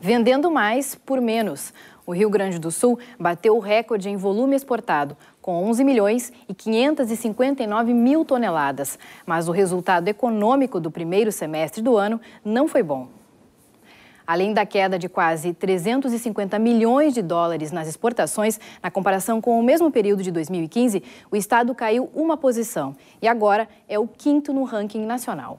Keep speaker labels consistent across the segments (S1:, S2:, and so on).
S1: vendendo mais por menos. O Rio Grande do Sul bateu o recorde em volume exportado, com 11 milhões e 559 mil toneladas. Mas o resultado econômico do primeiro semestre do ano não foi bom. Além da queda de quase 350 milhões de dólares nas exportações, na comparação com o mesmo período de 2015, o Estado caiu uma posição e agora é o quinto no ranking nacional.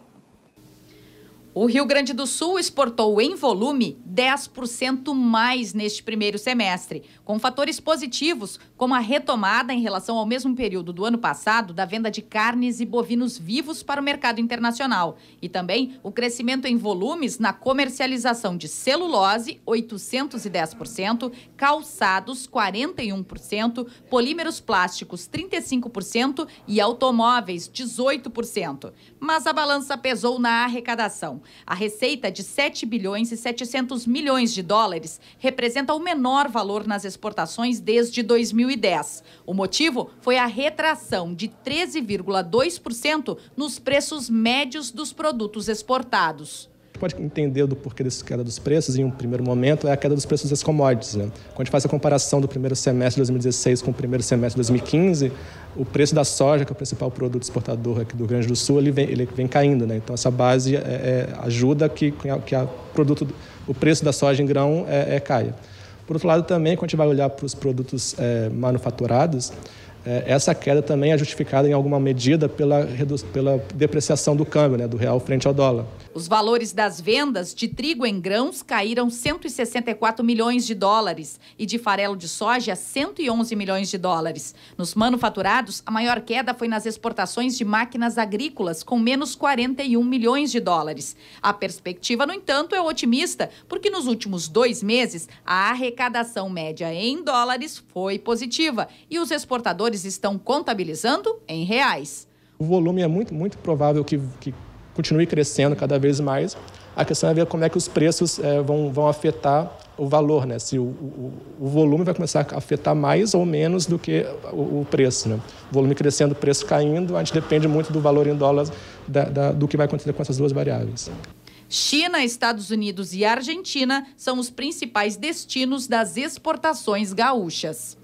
S2: O Rio Grande do Sul exportou em volume 10% mais neste primeiro semestre, com fatores positivos, como a retomada em relação ao mesmo período do ano passado da venda de carnes e bovinos vivos para o mercado internacional, e também o crescimento em volumes na comercialização de celulose, 810%, calçados, 41%, polímeros plásticos, 35% e automóveis, 18%. Mas a balança pesou na arrecadação. A receita de 7 bilhões e 700 milhões de dólares representa o menor valor nas exportações desde 2010. O motivo foi a retração de 13,2% nos preços médios dos produtos exportados
S3: pode entender do porquê dessa queda dos preços em um primeiro momento é a queda dos preços das commodities. Né? Quando a gente faz a comparação do primeiro semestre de 2016 com o primeiro semestre de 2015, o preço da soja, que é o principal produto exportador aqui do Rio Grande do Sul, ele vem, ele vem caindo. Né? Então, essa base é, é, ajuda que, que a produto, o preço da soja em grão é, é, caia. Por outro lado, também, quando a gente vai olhar para os produtos é, manufaturados, é, essa queda também é justificada em alguma medida pela, pela depreciação do câmbio, né, do real frente ao dólar.
S2: Os valores das vendas de trigo em grãos caíram 164 milhões de dólares e de farelo de soja 111 milhões de dólares. Nos manufaturados, a maior queda foi nas exportações de máquinas agrícolas, com menos 41 milhões de dólares. A perspectiva, no entanto, é otimista, porque nos últimos dois meses a arrecadação média em dólares foi positiva e os exportadores produtores estão contabilizando em reais.
S3: O volume é muito, muito provável que, que continue crescendo cada vez mais. A questão é ver como é que os preços é, vão, vão afetar o valor, né? se o, o, o, volume vai começar a afetar mais ou menos do que o, o preço. Né? O volume crescendo, o preço caindo, a gente depende muito do valor em dólares, da, da, do que vai acontecer com essas duas variáveis.
S2: China, Estados Unidos e Argentina são os principais destinos das exportações gaúchas.